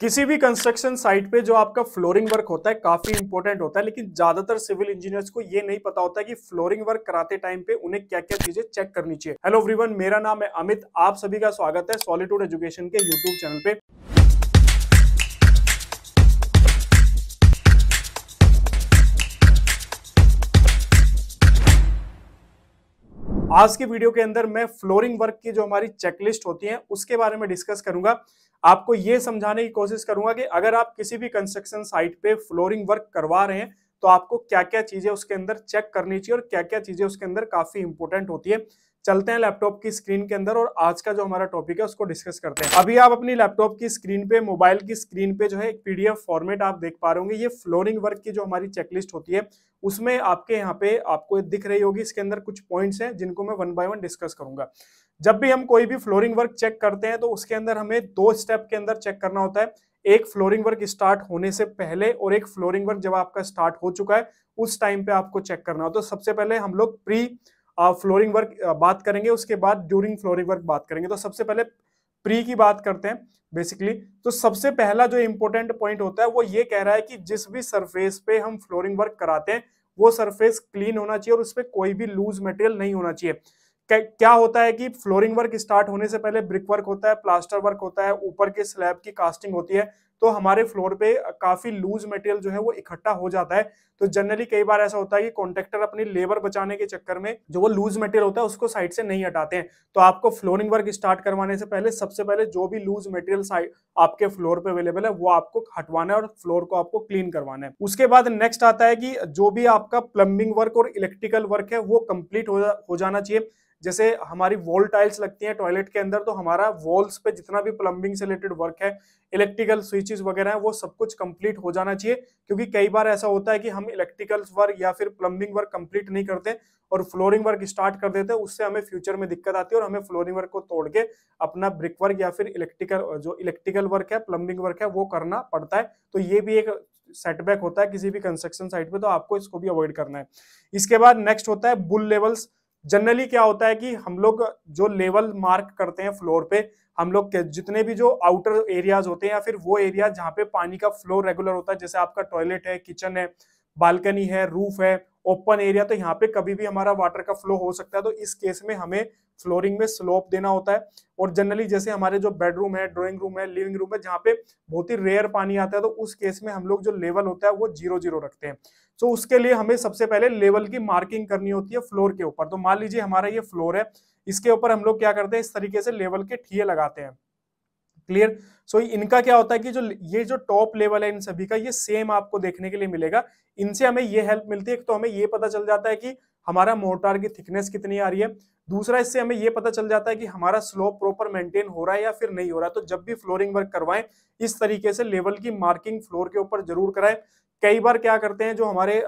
किसी भी construction site पे जो आपका फ्लोरिंग वर्क होता है काफी इंपॉर्टेंट होता है लेकिन ज्यादातर सिविल इंजीनियर्स को ये नहीं पता होता है कि फ्लोरिंग वर्क कराते टाइम पे उन्हें क्या क्या चीजें चेक करनी चाहिए हेलो एवरीवन मेरा नाम है अमित आप सभी का स्वागत है सॉलिटूड एजुकेशन के यूट्यूब चैनल पे आज की वीडियो के अंदर मैं फ्लोरिंग वर्क की जो हमारी चेकलिस्ट होती है उसके बारे में डिस्कस करूंगा आपको ये समझाने की कोशिश करूंगा कि अगर आप किसी भी कंस्ट्रक्शन साइट पे फ्लोरिंग वर्क करवा रहे हैं तो आपको क्या क्या चीजें उसके अंदर चेक करनी चाहिए और क्या क्या चीजें उसके अंदर काफी इंपोर्टेंट होती है चलते हैं लैपटॉप की स्क्रीन के अंदर और आज का जो हमारा टॉपिक है उसको डिस्कस करते हैं अभी आप अपनी लैपटॉप की स्क्रीन पे मोबाइल की स्क्रीन पे जो है एक पीडीएफ फॉर्मेट आप देख पा रहे होंगे ये फ्लोरिंग वर्क की जो हमारी चेकलिस्ट होती है उसमें आपके यहाँ पे आपको दिख रही होगी इसके अंदर कुछ पॉइंट्स हैं जिनको मैं वन बाय वन डिस्कस करूंगा जब भी हम कोई भी फ्लोरिंग वर्क चेक करते हैं तो उसके अंदर हमें दो स्टेप के अंदर चेक करना होता है एक फ्लोरिंग वर्क स्टार्ट होने से पहले और एक फ्लोरिंग वर्क जब आपका स्टार्ट हो चुका है उस टाइम पे आपको चेक करना हो तो सबसे पहले हम लोग प्री फ्लोरिंग वर्क बात करेंगे उसके बाद ड्यूरिंग फ्लोरिंग वर्क बात करेंगे तो सबसे पहले प्री की बात करते हैं बेसिकली तो सबसे पहला जो इंपॉर्टेंट पॉइंट होता है वो ये कह रहा है कि जिस भी सरफेस पे हम फ्लोरिंग वर्क कराते हैं वो सरफेस क्लीन होना चाहिए और उस पर कोई भी लूज मटेरियल नहीं होना चाहिए क्या होता है कि फ्लोरिंग वर्क स्टार्ट होने से पहले ब्रिक वर्क होता है प्लास्टर वर्क होता है ऊपर के स्लैब की कास्टिंग होती है तो हमारे फ्लोर पे काफी लूज मटेरियल जो है वो इकट्ठा हो जाता है तो जनरली कई बार ऐसा होता है कि कॉन्ट्रेक्टर अपनी लेबर बचाने के चक्कर में जो वो लूज मटेरियल होता है उसको साइड से नहीं हटाते हैं तो आपको फ्लोरिंग वर्क स्टार्ट करवाने से पहले सबसे पहले जो भी लूज मटेरियल आपके फ्लोर पे अवेलेबल है वो आपको हटवाना है और फ्लोर को आपको क्लीन करवाना है उसके बाद नेक्स्ट आता है कि जो भी आपका प्लम्बिंग वर्क और इलेक्ट्रिकल वर्क है वो कंप्लीट हो, जा, हो जाना चाहिए जैसे हमारी वॉल टाइल्स लगती हैं टॉयलेट के अंदर तो हमारा वॉल्स पे जितना भी प्लम्बिंग से रिलेटेड वर्क है इलेक्ट्रिकल स्विच चीज वगैरह है वो सब कुछ कंप्लीट हो जाना चाहिए क्योंकि कई बार ऐसा होता है कि हम इलेक्ट्रिकल वर्क या फिर प्लम्बिंग वर्क कंप्लीट नहीं करते और फ्लोरिंग वर्क स्टार्ट कर देते हैं उससे हमें फ्यूचर में दिक्कत आती है और हमें फ्लोरिंग वर्क को तोड़ के अपना ब्रिक वर्क या फिर इलेक्ट्रिकल जो इलेक्ट्रिकल वर्क है प्लम्बिंग वर्क है वो करना पड़ता है तो ये भी एक सेटबैक होता है किसी भी कंस्ट्रक्शन साइट पे तो आपको इसको भी अवॉइड करना है इसके बाद नेक्स्ट होता है बुल लेवल्स जनरली क्या होता है कि हम लोग जो लेवल मार्क करते हैं फ्लोर पे हम लोग जितने भी जो आउटर एरियाज होते हैं या फिर वो एरिया जहाँ पे पानी का फ्लो रेगुलर होता है जैसे आपका टॉयलेट है किचन है बालकनी है रूफ है ओपन एरिया तो यहाँ पे कभी भी हमारा वाटर का फ्लो हो सकता है तो इस केस में हमें फ्लोरिंग में स्लोप देना होता है और जनरली जैसे हमारे जो बेडरूम है ड्राइंग रूम है लिविंग रूम है जहाँ पे बहुत ही रेयर पानी आता है तो उस केस में हम लोग जो लेवल होता है वो जीरो जीरो रखते हैं सो so, उसके लिए हमें सबसे पहले लेवल की मार्किंग करनी होती है फ्लोर के ऊपर तो मान लीजिए हमारा ये फ्लोर है इसके ऊपर हम लोग क्या करते हैं इस तरीके से लेवल के ठीए लगाते हैं क्लियर सो so, इनका क्या होता है कि जो ये जो टॉप लेवल है इन सभी का ये सेम आपको देखने के लिए मिलेगा इनसे हमें ये हेल्प मिलती है तो हमें ये पता चल जाता है कि हमारा मोर्टार की थिकनेस कितनी आ रही है दूसरा इससे हमें ये पता चल जाता है कि हमारा स्लोप प्रॉपर मेंटेन हो रहा है या फिर नहीं हो रहा है तो जब भी फ्लोरिंग वर्क करवाएं इस तरीके से लेवल की मार्किंग फ्लोर के ऊपर जरूर कराएं कई बार क्या करते हैं जो हमारे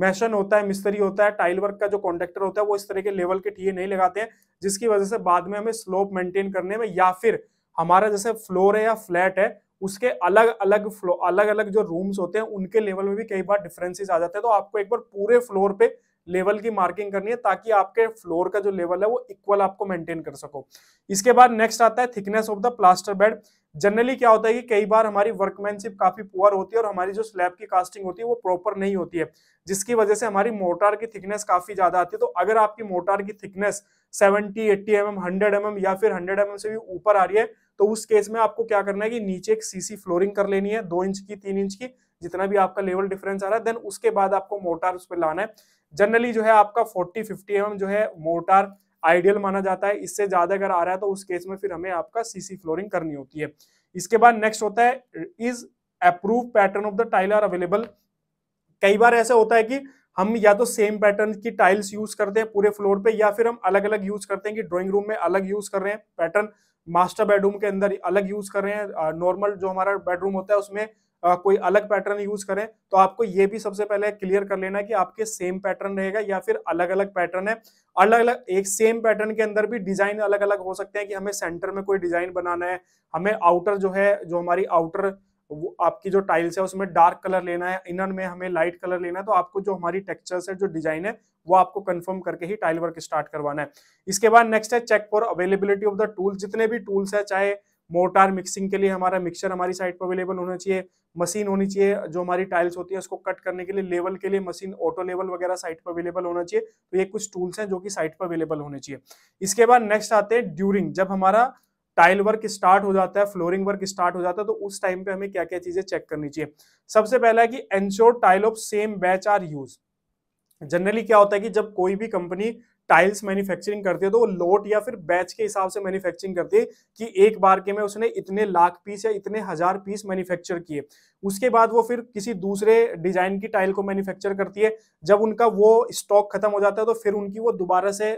मैशन होता है मिस्त्री होता है टाइल वर्क का जो कॉन्ट्रेक्टर होता है वो इस तरह के लेवल के ठीक नहीं लगाते हैं जिसकी वजह से बाद में हमें स्लोप मेंटेन करने में या फिर हमारा जैसे फ्लोर है या फ्लैट है उसके अलग अलग फ्लो अलग अलग जो रूम्स होते हैं उनके लेवल में भी कई बार डिफरेंसेस आ जाते हैं तो आपको एक बार पूरे फ्लोर पे लेवल की मार्किंग करनी है ताकि आपके फ्लोर का जो लेवल है वो इक्वल आपको मेंटेन कर सको इसके बाद नेक्स्ट आता है thickness of the plaster bed generally क्या होता है कि कई बार हमारी वर्कमैनशिप काफी पुअर होती है और हमारी जो स्लैब की कास्टिंग होती है वो प्रॉपर नहीं होती है जिसकी वजह से हमारी मोटार की थिकनेस काफी ज्यादा आती है तो अगर आपकी मोटार की thickness 70, 80 M M hundred M या फिर 100 एम mm से भी ऊपर आ रही है तो उस केस में आपको क्या करना है कि नीचे एक सीसी फ्लोरिंग कर लेनी है दो इंच की तीन इंच की जितना भी आपका लेवल डिफरेंस आ रहा है देन उसके बाद आपको मोटार उस पर लाना है जनरली जो है आपका फोर्टी फिफ्टी एम जो है मोटार आइडियल माना जाता है इससे ज्यादा अगर आ रहा है तो उस केस में फिर हमें आपका सीसी फ्लोरिंग करनी होती है इसके बाद नेक्स्ट होता है is approve pattern of the tile are available कई बार ऐसा होता है कि हम या तो सेम पैटर्न की टाइल्स यूज करते हैं पूरे फ्लोर पे या फिर हम अलग अलग यूज करते हैं कि ड्राइंग रूम में अलग यूज कर रहे हैं पैटर्न मास्टर बेडरूम के अंदर अलग यूज कर रहे हैं नॉर्मल जो हमारा बेडरूम होता है उसमें कोई अलग पैटर्न यूज करें तो आपको ये भी सबसे पहले क्लियर कर लेना है कि आपके सेम पैटर्न रहेगा या फिर अलग अलग पैटर्न है अलग अलग एक सेम पैटर्न के अंदर भी डिजाइन अलग अलग हो सकते हैं कि हमें सेंटर में कोई डिजाइन बनाना है हमें आउटर जो है जो हमारी आउटर वो आपकी जो टाइल्स है उसमें डार्क कलर लेना है इनर में हमें लाइट कलर लेना है तो आपको जो हमारी टेक्सचर्स है जो डिजाइन है वो आपको कंफर्म करके ही टाइल वर्क स्टार्ट करवाना है इसके बाद नेक्स्ट है check for availability of the tools जितने भी टूल्स है चाहे मोटार मिक्सिंग के लिए हमारा मिक्सर हमारी साइड पर अवेलेबल होना चाहिए मशीन होनी चाहिए जो हमारी टाइल्स होती है उसको कट करने के लिए लेवल के लिए मशीन ऑटो लेवल वगैरह साइट पर अवेलेबल होना चाहिए तो ये कुछ टूल्स हैं जो कि साइट पर अवेलेबल होने चाहिए इसके बाद नेक्स्ट आते हैं ड्यूरिंग जब हमारा टाइल वर्क स्टार्ट हो जाता है फ्लोरिंग वर्क स्टार्ट हो जाता है तो उस टाइम पे हमें क्या क्या चीजें चेक करनी चाहिए सबसे पहला है कि ensure tile of same batch are use generally क्या होता है कि जब कोई भी कंपनी टाइल्स मैन्युफैक्चरिंग करते तो वो लोट या फिर बैच के हिसाब से मैन्युफैक्चरिंग करती है कि एक बार के में उसने इतने लाख पीस या इतने हजार पीस मैन्युफैक्चर किए उसके बाद वो फिर किसी दूसरे डिजाइन की टाइल को मैन्युफैक्चर करती है जब उनका वो स्टॉक खत्म हो जाता है तो फिर उनकी वो दोबारा से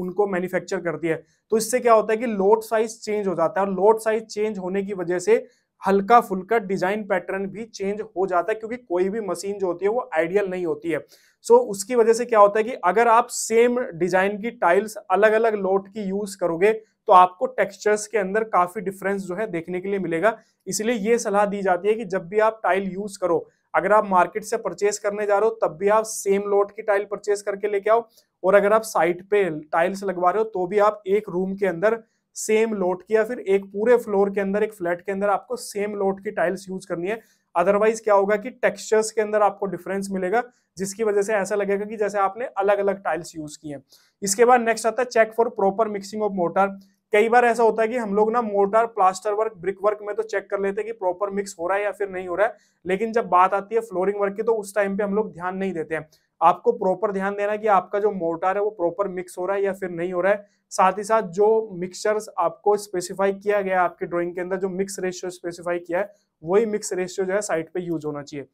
उनको मैन्युफैक्चर करती है तो इससे क्या होता है कि लोड साइज चेंज हो जाता है और लोड साइज चेंज होने की वजह से हल्का फुल्का डिजाइन पैटर्न भी चेंज हो जाता है क्योंकि कोई भी मशीन जो होती है वो आइडियल नहीं होती है सो so, उसकी वजह से क्या होता है कि अगर आप सेम डिजाइन की टाइल्स अलग अलग लोट की यूज करोगे तो आपको टेक्सचर्स के अंदर काफी डिफरेंस जो है देखने के लिए मिलेगा इसलिए ये सलाह दी जाती है कि जब भी आप टाइल यूज करो अगर आप मार्केट से परचेस करने जा रहे हो तब भी आप सेम लोट की टाइल परचेस करके लेके आओ और अगर आप साइट पे टाइल्स लगवा रहे हो तो भी आप एक रूम के अंदर सेम लोट की या फिर एक पूरे फ्लोर के अंदर एक फ्लैट के अंदर आपको सेम लोट की टाइल्स यूज करनी है अदरवाइज क्या होगा कि टेक्सचर्स के अंदर आपको डिफरेंस मिलेगा जिसकी वजह से ऐसा लगेगा कि जैसे आपने अलग अलग टाइल्स यूज की हैं इसके बाद नेक्स्ट आता है check for proper mixing of mortar कई बार ऐसा होता है कि हम लोग ना mortar plaster work brick work में तो चेक कर लेते हैं कि प्रॉपर मिक्स हो रहा है या फिर नहीं हो रहा है लेकिन जब बात आती है फ्लोरिंग वर्क की तो उस टाइम पे हम लोग ध्यान नहीं देते हैं आपको प्रॉपर ध्यान देना है कि आपका जो मोर्टार है वो प्रॉपर मिक्स हो रहा है या फिर नहीं हो रहा है साथ ही साथ जो मिक्सचर्स आपको स्पेसिफाई किया गया आपके ड्रॉइंग के अंदर जो मिक्स रेशियो स्पेसिफाई किया है वही मिक्स रेशियो जो है साइड पे यूज होना चाहिए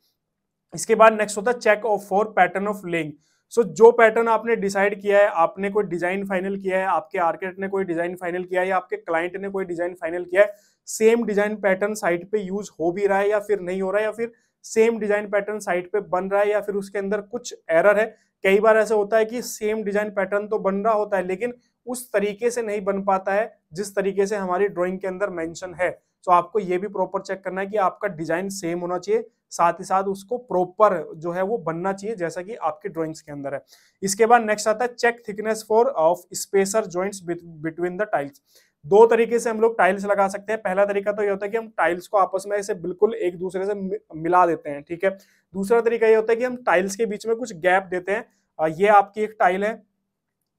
इसके बाद नेक्स्ट होता है check of for pattern of length so जो पैटर्न आपने डिसाइड किया है आपने कोई डिजाइन फाइनल किया है आपके आर्किटेक्ट ने कोई डिजाइन फाइनल किया है या आपके क्लाइंट ने कोई डिजाइन फाइनल किया है सेम डिजाइन पैटर्न साइट पे यूज हो भी रहा है या फिर नहीं हो रहा है या फिर सेम डिजाइन पैटर्न साइट पे बन रहा है या फिर उसके अंदर कुछ एरर है कई बार ऐसा होता है कि सेम डिजाइन पैटर्न तो बन रहा होता है लेकिन उस तरीके से नहीं बन पाता है जिस तरीके से हमारी ड्रॉइंग के अंदर मेंशन है तो आपको ये भी प्रॉपर चेक करना है कि आपका डिजाइन सेम होना चाहिए साथ ही साथ उसको प्रॉपर जो है वो बनना चाहिए जैसा कि आपके ड्रॉइंग्स के अंदर है इसके बाद नेक्स्ट आता है check thickness for of spacer joints between the tiles दो तरीके से हम लोग टाइल्स लगा सकते हैं पहला तरीका तो ये होता है कि हम टाइल्स को आपस में ऐसे बिल्कुल एक दूसरे से मिला देते हैं ठीक है दूसरा तरीका ये होता है कि हम टाइल्स के बीच में कुछ गैप देते हैं ये आपकी एक टाइल है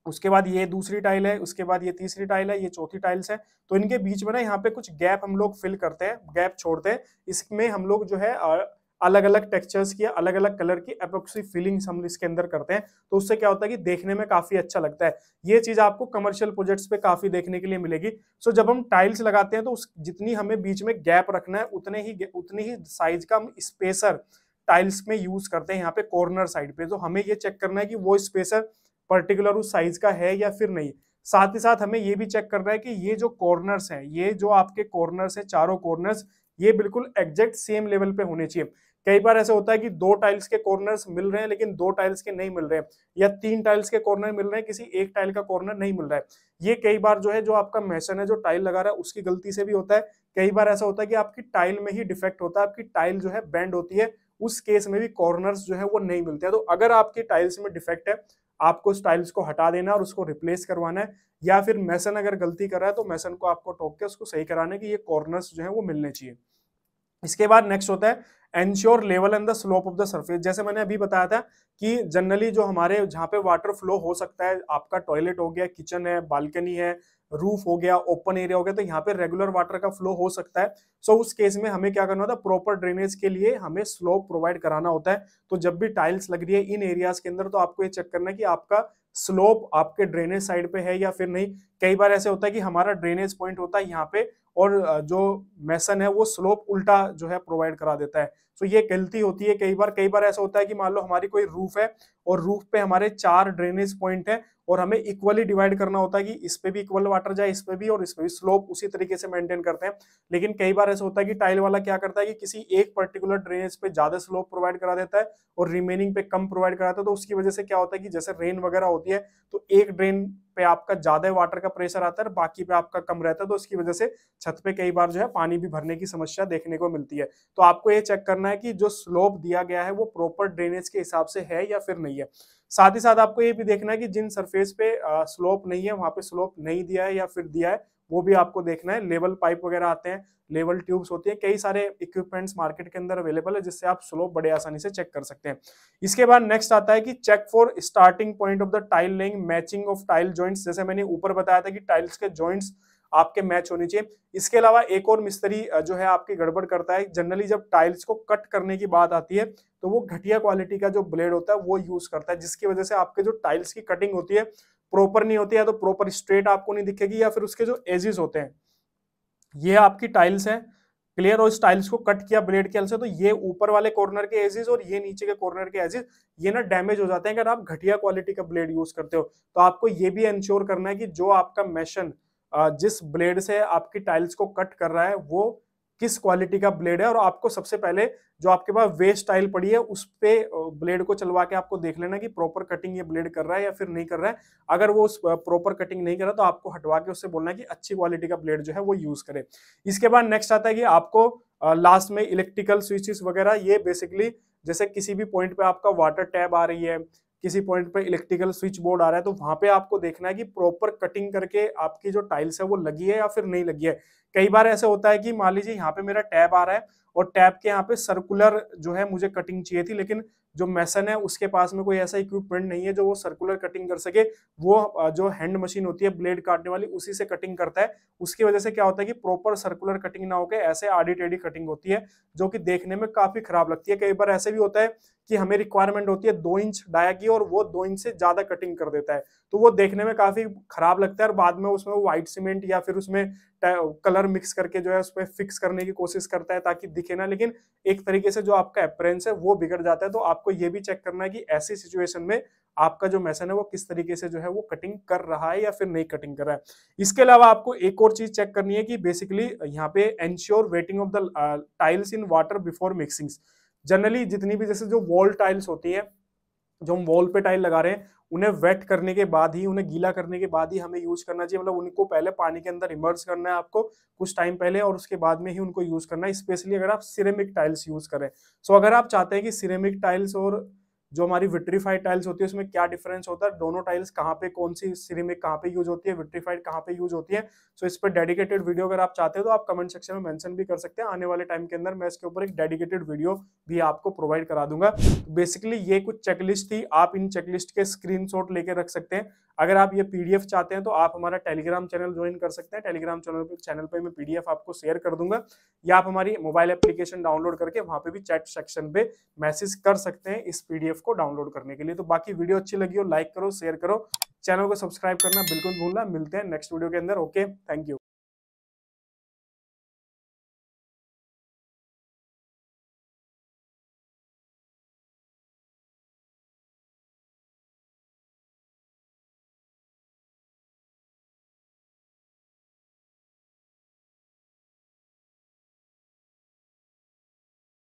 उसके बाद ये दूसरी टाइल है उसके बाद ये तीसरी टाइल है ये चौथी टाइल्स है तो इनके बीच में ना यहाँ पे कुछ गैप हम लोग फिल करते हैं गैप छोड़ते हैं इसमें हम लोग जो है अलग अलग टेक्सचर्स की अलग अलग कलर की अपोक्सी फीलिंग्स हम इसके अंदर करते हैं तो उससे क्या होता है कि देखने में काफ़ी अच्छा लगता है ये चीज़ आपको कमर्शियल प्रोजेक्ट्स पे काफ़ी देखने के लिए मिलेगी सो जब हम टाइल्स लगाते हैं तो उस जितनी हमें बीच में गैप रखना है उतने ही उतनी ही साइज का हम स्पेसर टाइल्स में यूज़ करते हैं यहाँ पे कॉर्नर साइड पे तो हमें ये चेक करना है कि वो स्पेसर पर्टिकुलर उस साइज का है या फिर नहीं साथ ही साथ हमें ये भी चेक करना है कि ये जो कॉर्नर्स हैं ये जो आपके कॉर्नर्स हैं चारों कॉर्नर्स ये बिल्कुल एग्जैक्ट सेम लेवल पे होने चाहिए कई बार ऐसा होता है कि दो टाइल्स के कॉर्नर्स मिल रहे हैं लेकिन दो टाइल्स के नहीं मिल रहे हैं या तीन टाइल्स के कॉर्नर मिल रहे हैं किसी एक टाइल का कॉर्नर नहीं मिल रहा है ये कई बार जो है जो आपका मैसन है जो टाइल लगा रहा है उसकी गलती से भी होता है कई बार ऐसा होता है कि आपकी टाइल में ही डिफेक्ट होता है आपकी टाइल जो है बैंड होती है उस केस में भी कॉर्नर्स जो है वो नहीं मिलते हैं तो अगर आपकी टाइल्स में डिफेक्ट है आपको उस टाइल्स को हटा देना और उसको रिप्लेस करवाना है या फिर मैसन अगर गलती कर रहा है तो मैसन को आपको टोक के उसको सही कराना है कि ये कॉर्नर्स जो है वो मिलने चाहिए इसके बाद नेक्स्ट होता है ensure level and the slope of the surface जैसे मैंने अभी बताया था कि जनरली जो हमारे जहाँ पे वाटर फ्लो हो सकता है आपका टॉयलेट हो गया किचन है बालकनी है रूफ हो गया ओपन एरिया हो गया तो यहाँ पे रेगुलर वाटर का फ्लो हो सकता है सो so, उस केस में हमें क्या करना होता है प्रॉपर ड्रेनेज के लिए हमें स्लोप प्रोवाइड कराना होता है तो जब भी टाइल्स लग रही है इन एरियाज के अंदर तो आपको ये चेक करना है कि आपका स्लोप आपके ड्रेनेज साइड पे है या फिर नहीं कई बार ऐसे होता है कि हमारा ड्रेनेज पॉइंट होता है यहाँ पे और जो मैसन है वो स्लोप उल्टा जो है प्रोवाइड करा देता है तो ये गलती होती है कई बार कई बार ऐसा होता है कि मान लो हमारी कोई रूफ है और रूफ पे हमारे चार ड्रेनेज पॉइंट है और हमें इक्वली डिवाइड करना होता है कि इस पे भी इक्वल वाटर जाए इस पे भी और इस पे भी स्लोप उसी तरीके से मेंटेन करते हैं लेकिन कई बार ऐसा होता है कि टाइल वाला क्या करता है कि किसी एक पर्टिकुलर ड्रेनेज पे ज्यादा स्लोप प्रोवाइड करा देता है और रिमेनिंग पे कम प्रोवाइड कराता है तो उसकी वजह से क्या होता है कि जैसे रेन वगैरह होता होती है तो एक ड्रेन पे आपका ज्यादा वाटर का प्रेशर आता है बाकी पे आपका कम रहता है तो उसकी वजह से छत पे कई बार जो है पानी भी भरने की समस्या देखने को मिलती है तो आपको ये चेक करना है कि जो स्लोप दिया गया है वो प्रॉपर ड्रेनेज के हिसाब से है या फिर नहीं है साथ ही साथ आपको ये भी देखना है कि जिन सरफेस पे स्लोप नहीं है वहां पे स्लोप नहीं दिया है या फिर दिया है वो भी आपको देखना है लेवल पाइप वगैरह आते हैं लेवल ट्यूब्स होती है कई सारे इक्विपमेंट्स मार्केट के अंदर अवेलेबल है जिससे आप स्लोप बड़े आसानी से चेक कर सकते हैं इसके बाद नेक्स्ट आता है कि check for starting point of the tile length matching of tile joint जैसे मैंने ऊपर बताया था कि टाइल्स के ज्वाइंट्स आपके मैच होने चाहिए इसके अलावा एक और मिस्त्री जो है आपकी गड़बड़ करता है जनरली जब टाइल्स को कट करने की बात आती है तो वो घटिया क्वालिटी का जो ब्लेड होता है वो यूज करता है जिसकी वजह से आपके जो टाइल्स की कटिंग होती है प्रॉपर नहीं होती है तो प्रॉपर स्ट्रेट आपको नहीं दिखेगी या फिर उसके जो एजेस होते हैं ये आपकी टाइल्स हैं क्लियर और इस टाइल्स को कट किया ब्लेड के हल से तो ये ऊपर वाले कॉर्नर के एजेस और ये नीचे के कॉर्नर के एजेस ये ना डैमेज हो जाते हैं अगर आप घटिया क्वालिटी का ब्लेड यूज करते हो तो आपको ये भी इंश्योर करना है कि जो आपका मैशन जिस ब्लेड से आपकी टाइल्स को कट कर रहा है वो किस क्वालिटी का ब्लेड है और आपको सबसे पहले जो आपके पास वेस्ट स्टाइल पड़ी है उस पर ब्लेड को चलवा के आपको देख लेना कि प्रॉपर कटिंग ये ब्लेड कर रहा है या फिर नहीं कर रहा है अगर वो उस प्रॉपर कटिंग नहीं कर रहा तो आपको हटवा के उससे बोलना है कि अच्छी क्वालिटी का ब्लेड जो है वो यूज़ करे इसके बाद नेक्स्ट आता है कि आपको लास्ट में इलेक्ट्रिकल स्विचेस वगैरह ये बेसिकली जैसे किसी भी पॉइंट पे आपका वाटर टैब आ रही है किसी पॉइंट पे इलेक्ट्रिकल स्विच बोर्ड आ रहा है तो वहां पे आपको देखना है कि प्रॉपर कटिंग करके आपकी जो टाइल्स है वो लगी है या फिर नहीं लगी है कई बार ऐसे होता है कि मान लीजिए यहाँ पे मेरा टैब आ रहा है और टैब के यहाँ पे सर्कुलर जो है मुझे कटिंग चाहिए थी लेकिन जो मैसन है उसके पास में कोई ऐसा इक्विपमेंट नहीं है जो वो सर्कुलर कटिंग कर सके वो जो हैंड मशीन होती है ब्लेड काटने वाली उसी से कटिंग करता है उसकी वजह से क्या होता है कि प्रॉपर सर्कुलर कटिंग ना होकर ऐसे आडी टेढ़ी कटिंग होती है जो कि देखने में काफी खराब लगती है कई बार ऐसे भी होता है कि हमें रिक्वायरमेंट होती है दो इंच डाया की और वो दो इंच से ज्यादा कटिंग कर देता है तो वो देखने में काफी खराब लगता है और बाद में उसमें व्हाइट सीमेंट या फिर उसमें कलर मिक्स करके जो है उस पर फिक्स करने की कोशिश करता है ताकि दिखे ना लेकिन एक तरीके से जो आपका अप्रेंस है वो बिगड़ जाता है तो आप आपको ये भी चेक करना है कि ऐसी सिचुएशन में आपका जो मैसन है वो किस तरीके से जो है वो कटिंग कर रहा है या फिर नहीं कटिंग कर रहा है इसके अलावा आपको एक और चीज चेक करनी है कि बेसिकली यहाँ पे ensure wetting of the tiles in water before mixing generally जितनी भी जैसे जो वॉल टाइल्स होती है जो हम वॉल पे टाइल लगा रहे हैं उन्हें वेट करने के बाद ही उन्हें गीला करने के बाद ही हमें यूज करना चाहिए मतलब उनको पहले पानी के अंदर इमर्स करना है आपको कुछ टाइम पहले और उसके बाद में ही उनको यूज करना है स्पेशली अगर आप सिरेमिक टाइल्स यूज करें सो so, अगर आप चाहते हैं कि सिरेमिक टाइल्स और जो हमारी विट्रीफाइड टाइल्स होती है उसमें क्या डिफरेंस होता है दोनों टाइल्स कहाँ पे कौन सी में कहाँ पे यूज होती है विट्रीफाइड कहाँ पे यूज होती है सो so, इस पर डेडिकेटेड वीडियो अगर आप चाहते हो तो आप कमेंट सेक्शन में मैंशन भी कर सकते हैं आने वाले टाइम के अंदर मैं इसके ऊपर एक डेडिकेटेड वीडियो भी आपको प्रोवाइड करा दूंगा बेसिकली ये कुछ चेकलिस्ट थी आप इन चेकलिस्ट के स्क्रीन लेके रख सकते हैं अगर आप ये पीडीएफ चाहते हैं तो आप हमारा टेलीग्राम चैनल ज्वाइन कर सकते हैं टेलीग्राम चैनल पर चैनल पर मैं पीडीएफ आपको शेयर कर दूंगा या आप हमारी मोबाइल एप्लीकेशन डाउनलोड करके वहां पे भी चैट सेक्शन पे मैसेज कर सकते हैं इस पीडीएफ को डाउनलोड करने के लिए तो बाकी वीडियो अच्छी लगी हो लाइक करो शेयर करो चैनल को सब्सक्राइब करना बिल्कुल भूलना मिलते हैं नेक्स्ट वीडियो के अंदर ओके थैंक यू